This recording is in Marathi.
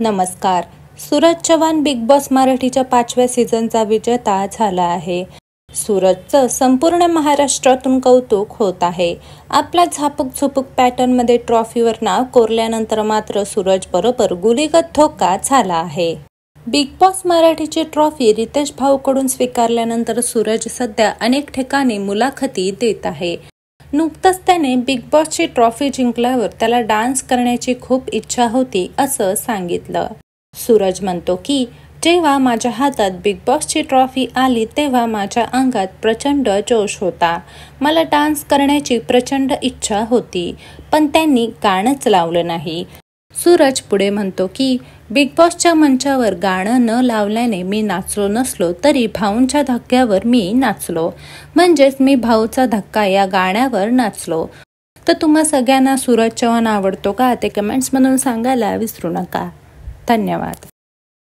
नमस्कार सूरज चव्हाण बिग बॉस मराठीच्या पाचव्या सीझनचा विजेता झाला आहे सूरजचं संपूर्ण महाराष्ट्रातून कौतुक होत आहे आपला झापक झुपूक पॅटर्नमध्ये ट्रॉफीवर नाव कोरल्यानंतर मात्र सूरज बरोबर गुलीगत धोका झाला आहे बिग बॉस मराठीची ट्रॉफी रितेश भाऊकडून स्वीकारल्यानंतर सूरज सध्या अनेक ठिकाणी मुलाखती देत आहे नुकतंच त्याने बिग बॉसची ट्रॉफी जिंकल्यावर त्याला डान्स करण्याची खूप इच्छा होती असं सांगितलं सूरज म्हणतो की जेव्हा माझ्या हातात बिग बॉसची ट्रॉफी आली तेव्हा माझ्या अंगात प्रचंड जोश होता मला डान्स करण्याची प्रचंड इच्छा होती पण त्यांनी गाणंच लावलं नाही सूरज पुढे म्हणतो की बिग बॉसच्या मंचावर गाणं न लावल्याने मी नाचलो नसलो तरी भाऊंच्या धक्क्यावर मी नाचलो म्हणजेच मी भाऊचा धक्का या गाण्यावर नाचलो तर तुम्हा सगळ्यांना सूरज चव्हाण आवडतो का ते कमेंट्स म्हणून सांगायला विसरू नका धन्यवाद